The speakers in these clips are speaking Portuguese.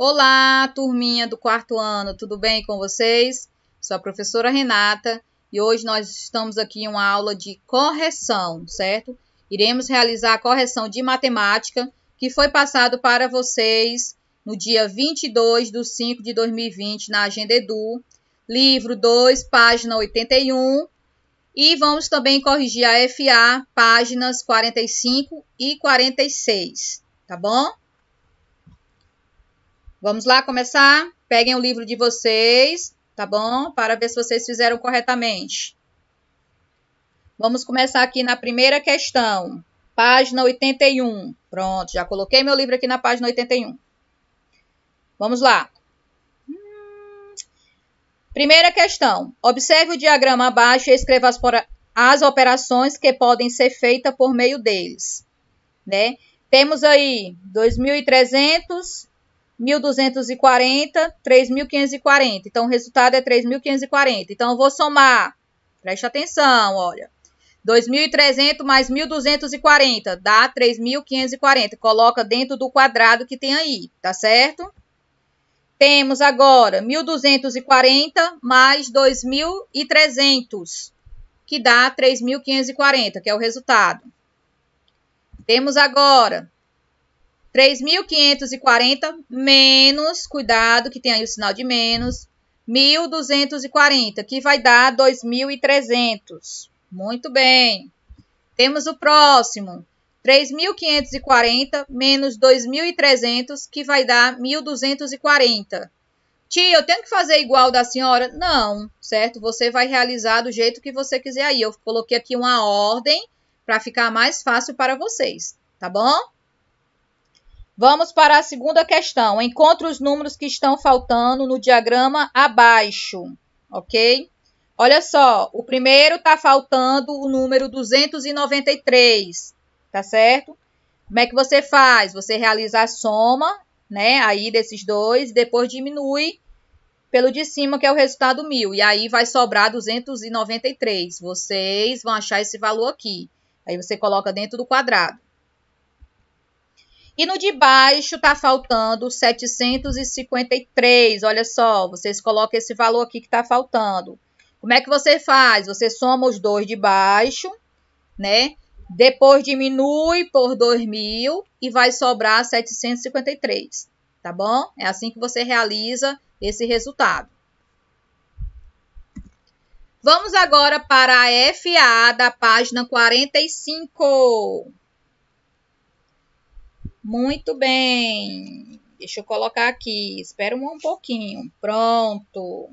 Olá, turminha do quarto ano, tudo bem com vocês? Sou a professora Renata e hoje nós estamos aqui em uma aula de correção, certo? Iremos realizar a correção de matemática que foi passado para vocês no dia 22 de 5 de 2020 na Agenda Edu, livro 2, página 81. E vamos também corrigir a FA, páginas 45 e 46, tá bom? Vamos lá começar? Peguem o livro de vocês, tá bom? Para ver se vocês fizeram corretamente. Vamos começar aqui na primeira questão, página 81. Pronto, já coloquei meu livro aqui na página 81. Vamos lá. Primeira questão. Observe o diagrama abaixo e escreva as, as operações que podem ser feitas por meio deles. Né? Temos aí 2.300 1.240, 3.540. Então, o resultado é 3.540. Então, eu vou somar. Preste atenção, olha. 2.300 mais 1.240 dá 3.540. Coloca dentro do quadrado que tem aí, tá certo? Temos agora 1.240 mais 2.300, que dá 3.540, que é o resultado. Temos agora 3.540 menos, cuidado que tem aí o sinal de menos, 1.240, que vai dar 2.300. Muito bem. Temos o próximo, 3.540 menos 2.300, que vai dar 1.240. Tia, eu tenho que fazer igual da senhora? Não, certo? Você vai realizar do jeito que você quiser aí. Eu coloquei aqui uma ordem para ficar mais fácil para vocês, tá bom? Vamos para a segunda questão. Encontre os números que estão faltando no diagrama abaixo, ok? Olha só, o primeiro está faltando o número 293, tá certo? Como é que você faz? Você realiza a soma, né, aí desses dois, depois diminui pelo de cima, que é o resultado 1000, e aí vai sobrar 293. Vocês vão achar esse valor aqui. Aí você coloca dentro do quadrado. E no de baixo está faltando 753. Olha só, vocês colocam esse valor aqui que está faltando. Como é que você faz? Você soma os dois de baixo, né? Depois diminui por 2.000 e vai sobrar 753, tá bom? É assim que você realiza esse resultado. Vamos agora para a FA da página 45. Muito bem. Deixa eu colocar aqui. Espera um pouquinho. Pronto.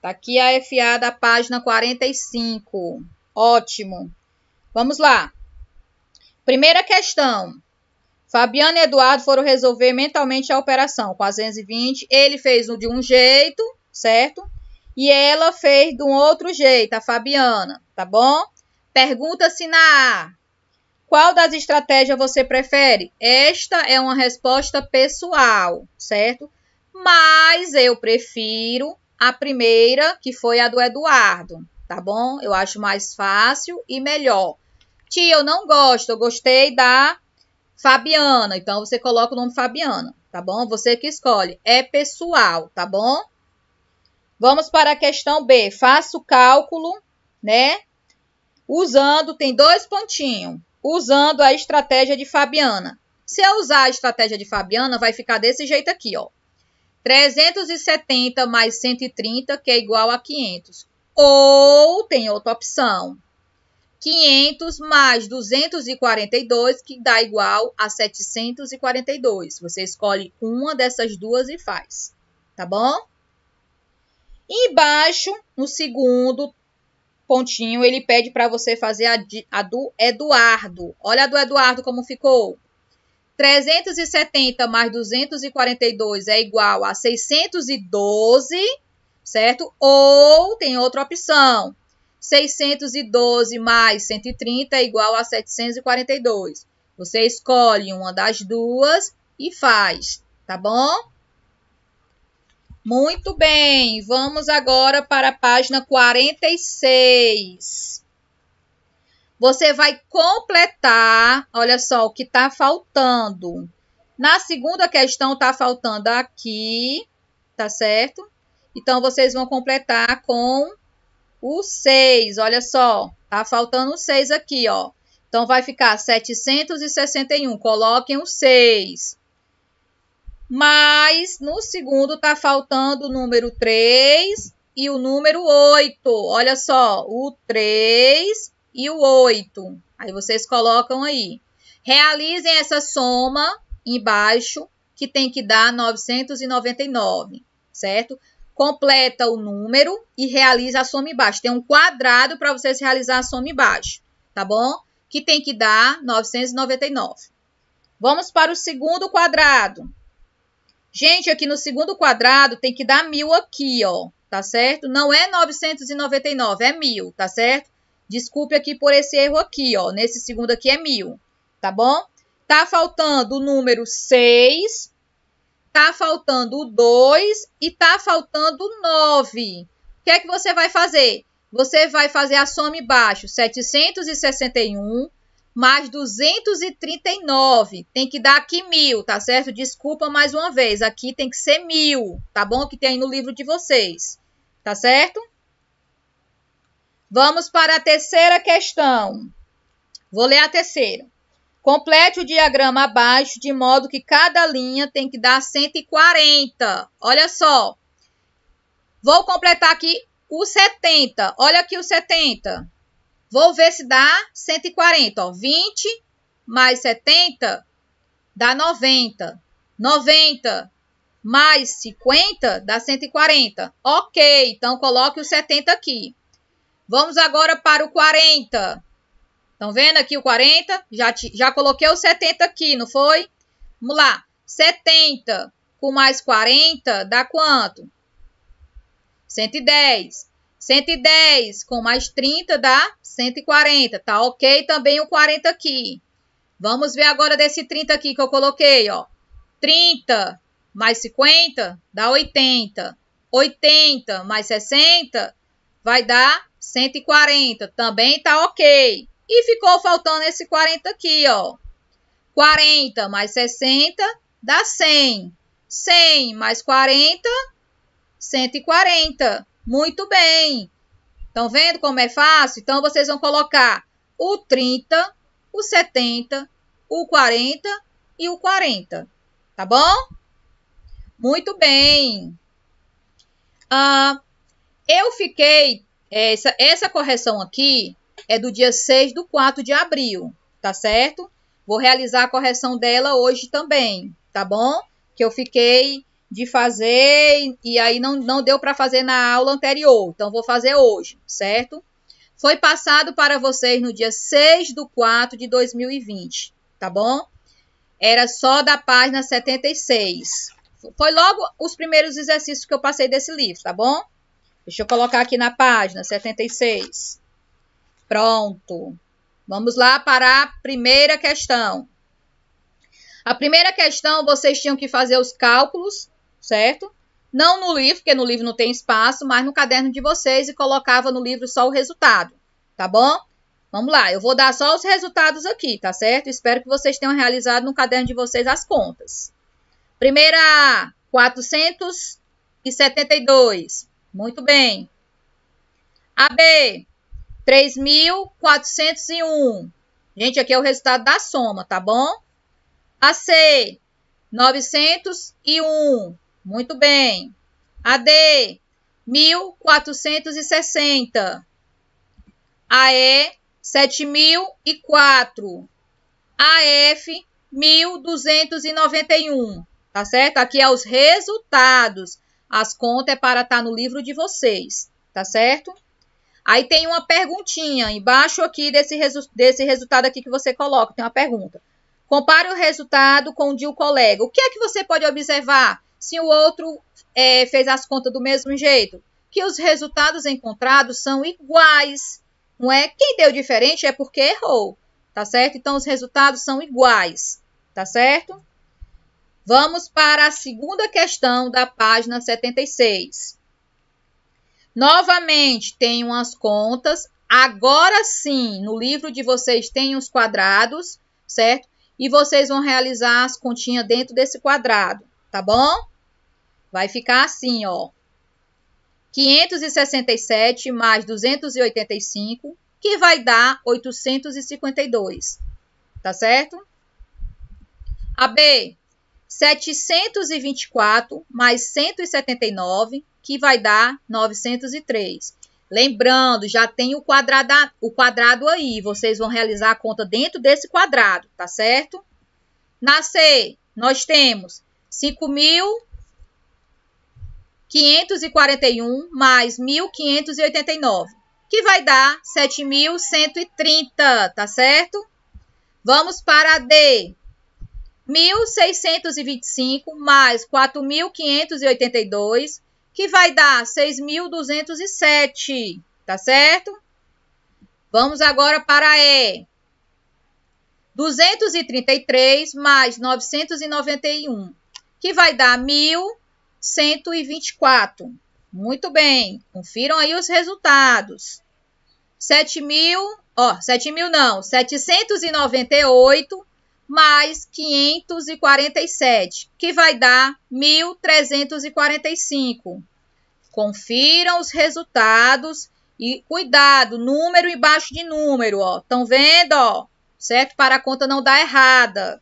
Tá aqui a FA da página 45. Ótimo. Vamos lá. Primeira questão. Fabiano e Eduardo foram resolver mentalmente a operação. 420. Ele fez de um jeito, certo? E ela fez de um outro jeito, a Fabiana, tá bom? Pergunta se na A qual das estratégias você prefere? Esta é uma resposta pessoal, certo? Mas eu prefiro a primeira, que foi a do Eduardo, tá bom? Eu acho mais fácil e melhor. Tia, eu não gosto, eu gostei da Fabiana. Então você coloca o nome Fabiana, tá bom? Você que escolhe. É pessoal, tá bom? Vamos para a questão B. Faço o cálculo, né? Usando, tem dois pontinhos usando a estratégia de Fabiana. Se eu usar a estratégia de Fabiana, vai ficar desse jeito aqui, ó. 370 mais 130, que é igual a 500. Ou tem outra opção. 500 mais 242, que dá igual a 742. Você escolhe uma dessas duas e faz, tá bom? Embaixo, no segundo pontinho, ele pede para você fazer a, a do Eduardo. Olha a do Eduardo como ficou. 370 mais 242 é igual a 612, certo? Ou tem outra opção. 612 mais 130 é igual a 742. Você escolhe uma das duas e faz, tá bom? Muito bem, vamos agora para a página 46. Você vai completar, olha só o que está faltando. Na segunda questão está faltando aqui, tá certo? Então vocês vão completar com o 6, olha só, tá faltando o 6 aqui, ó. Então vai ficar 761, coloquem o 6. Mas no segundo tá faltando o número 3 e o número 8. Olha só, o 3 e o 8. Aí vocês colocam aí. Realizem essa soma embaixo, que tem que dar 999, certo? Completa o número e realiza a soma embaixo. Tem um quadrado para vocês realizar a soma embaixo, tá bom? Que tem que dar 999. Vamos para o segundo quadrado. Gente, aqui no segundo quadrado tem que dar mil aqui, ó, tá certo? Não é 999, é mil, tá certo? Desculpe aqui por esse erro aqui, ó, nesse segundo aqui é mil, tá bom? Tá faltando o número 6, tá faltando o 2 e tá faltando o 9. O que é que você vai fazer? Você vai fazer a soma embaixo, 761 mais 239. Tem que dar aqui mil, tá certo? Desculpa mais uma vez. Aqui tem que ser mil, tá bom? Que tem aí no livro de vocês, tá certo? Vamos para a terceira questão. Vou ler a terceira. Complete o diagrama abaixo de modo que cada linha tem que dar 140. Olha só. Vou completar aqui o 70. Olha aqui o 70. Vou ver se dá 140, ó. 20 mais 70 dá 90. 90 mais 50 dá 140. Ok, então coloque o 70 aqui. Vamos agora para o 40. Estão vendo aqui o 40? Já, já coloquei o 70 aqui, não foi? Vamos lá. 70 com mais 40 dá quanto? 110. 110 com mais 30 dá 140. Tá ok também o 40 aqui. Vamos ver agora desse 30 aqui que eu coloquei, ó. 30 mais 50 dá 80. 80 mais 60 vai dar 140. Também tá ok. E ficou faltando esse 40 aqui, ó. 40 mais 60 dá 100. 100 mais 40, 140. Muito bem. Estão vendo como é fácil? Então, vocês vão colocar o 30, o 70, o 40 e o 40. Tá bom? Muito bem. Ah, eu fiquei... Essa, essa correção aqui é do dia 6 do 4 de abril, tá certo? Vou realizar a correção dela hoje também, tá bom? Que eu fiquei de fazer e aí não, não deu para fazer na aula anterior, então vou fazer hoje, certo? Foi passado para vocês no dia 6 do 4 de 2020, tá bom? Era só da página 76. Foi logo os primeiros exercícios que eu passei desse livro, tá bom? Deixa eu colocar aqui na página 76. Pronto. Vamos lá para a primeira questão. A primeira questão, vocês tinham que fazer os cálculos certo? Não no livro, porque no livro não tem espaço, mas no caderno de vocês e colocava no livro só o resultado, tá bom? Vamos lá, eu vou dar só os resultados aqui, tá certo? Espero que vocês tenham realizado no caderno de vocês as contas. Primeira, 472. Muito bem. A B, 3.401. Gente, aqui é o resultado da soma, tá bom? A C, 901. Muito bem. AD, 1460. AE, 7004. AF, 1291. Tá certo? Aqui é os resultados. As contas é para estar tá no livro de vocês. Tá certo? Aí tem uma perguntinha embaixo aqui desse, resu desse resultado aqui que você coloca. Tem uma pergunta. Compare o resultado com o de um colega. O que é que você pode observar? se o outro é, fez as contas do mesmo jeito, que os resultados encontrados são iguais, não é? Quem deu diferente é porque errou, tá certo? Então os resultados são iguais, tá certo? Vamos para a segunda questão da página 76. Novamente, tem umas contas. Agora sim, no livro de vocês tem os quadrados, certo? E vocês vão realizar as continhas dentro desse quadrado, tá bom? Vai ficar assim, ó. 567 mais 285, que vai dar 852. Tá certo? A B, 724 mais 179, que vai dar 903. Lembrando, já tem o quadrado, o quadrado aí. Vocês vão realizar a conta dentro desse quadrado, tá certo? Na C, nós temos 5.000 541 mais 1589, que vai dar 7130, tá certo? Vamos para D. 1625 mais 4582, que vai dar 6207, tá certo? Vamos agora para E. 233 mais 991, que vai dar 1000 124. Muito bem, confiram aí os resultados. 7 mil, ó, 7 mil não, 798 mais 547, que vai dar 1.345. Confiram os resultados e cuidado, número embaixo de número, ó. Estão vendo, ó? Certo? Para a conta não dar errada.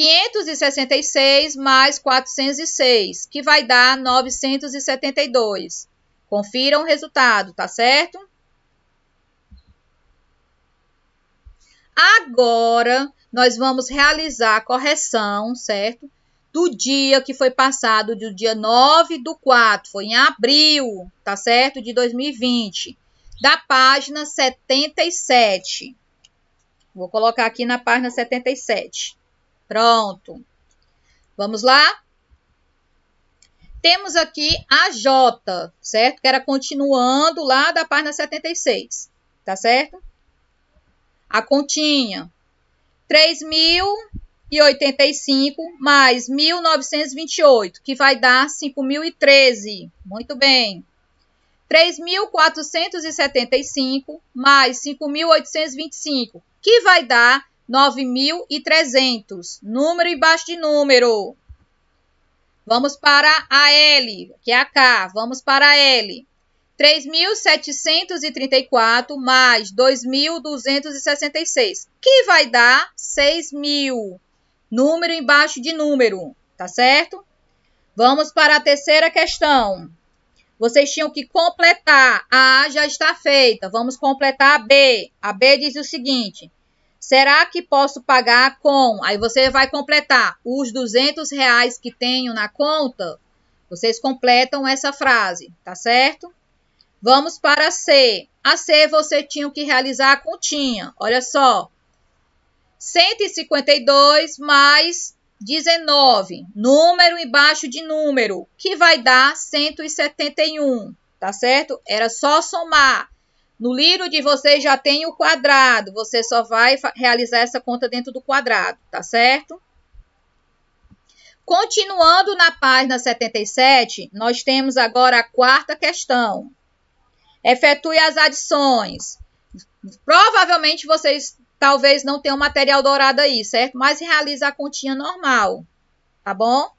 566 mais 406, que vai dar 972. Confiram o resultado, tá certo? Agora, nós vamos realizar a correção, certo? Do dia que foi passado, do dia 9 do 4, foi em abril, tá certo? De 2020, da página 77. Vou colocar aqui na página 77. Pronto. Vamos lá? Temos aqui a J, certo? Que era continuando lá da página 76, tá certo? A continha. 3.085 mais 1.928, que vai dar 5.013. Muito bem. 3.475 mais 5.825, que vai dar 9.300. Número embaixo de número. Vamos para a L, que é a K. Vamos para a L. 3.734 mais 2.266, que vai dar 6.000. Número embaixo de número, tá certo? Vamos para a terceira questão. Vocês tinham que completar. A A já está feita. Vamos completar a B. A B diz o seguinte: Será que posso pagar com? Aí você vai completar os 200 reais que tenho na conta. Vocês completam essa frase, tá certo? Vamos para C. A C você tinha que realizar a continha. Olha só. 152 mais 19. Número embaixo de número, que vai dar 171, tá certo? Era só somar. No livro de vocês já tem o quadrado, você só vai realizar essa conta dentro do quadrado, tá certo? Continuando na página 77, nós temos agora a quarta questão. Efetue as adições. Provavelmente vocês talvez não tenham material dourado aí, certo? Mas realize a continha normal, tá bom?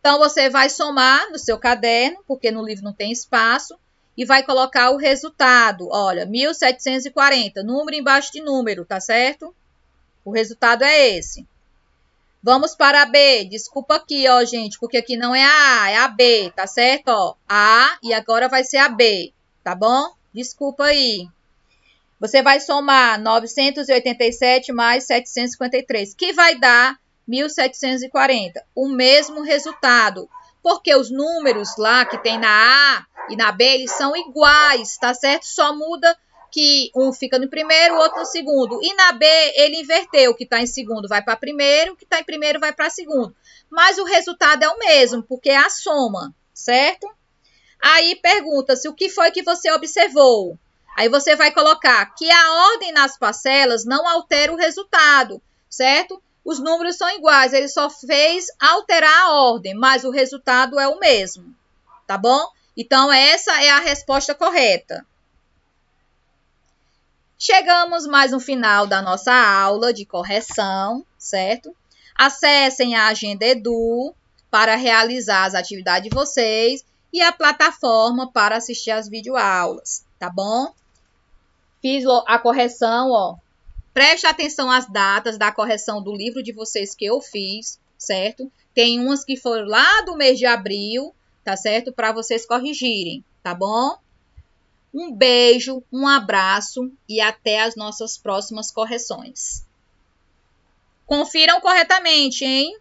Então, você vai somar no seu caderno, porque no livro não tem espaço e vai colocar o resultado. Olha, 1740, número embaixo de número, tá certo? O resultado é esse. Vamos para a B. Desculpa aqui, ó, gente, porque aqui não é a A, é a B, tá certo? Ó, a e agora vai ser a B, tá bom? Desculpa aí. Você vai somar 987 mais 753, que vai dar 1740. O mesmo resultado, porque os números lá que tem na A e na B, eles são iguais, tá certo? Só muda que um fica no primeiro, o outro no segundo. E na B, ele inverteu, o que está em segundo vai para primeiro, o que está em primeiro vai para segundo. Mas o resultado é o mesmo, porque é a soma, certo? Aí pergunta-se o que foi que você observou. Aí você vai colocar que a ordem nas parcelas não altera o resultado, certo? os números são iguais, ele só fez alterar a ordem, mas o resultado é o mesmo, tá bom? Então, essa é a resposta correta. Chegamos mais no final da nossa aula de correção, certo? Acessem a Agenda Edu para realizar as atividades de vocês e a plataforma para assistir as videoaulas, tá bom? Fiz a correção, ó, Preste atenção às datas da correção do livro de vocês que eu fiz, certo? Tem umas que foram lá do mês de abril, tá certo? Para vocês corrigirem, tá bom? Um beijo, um abraço e até as nossas próximas correções. Confiram corretamente, hein?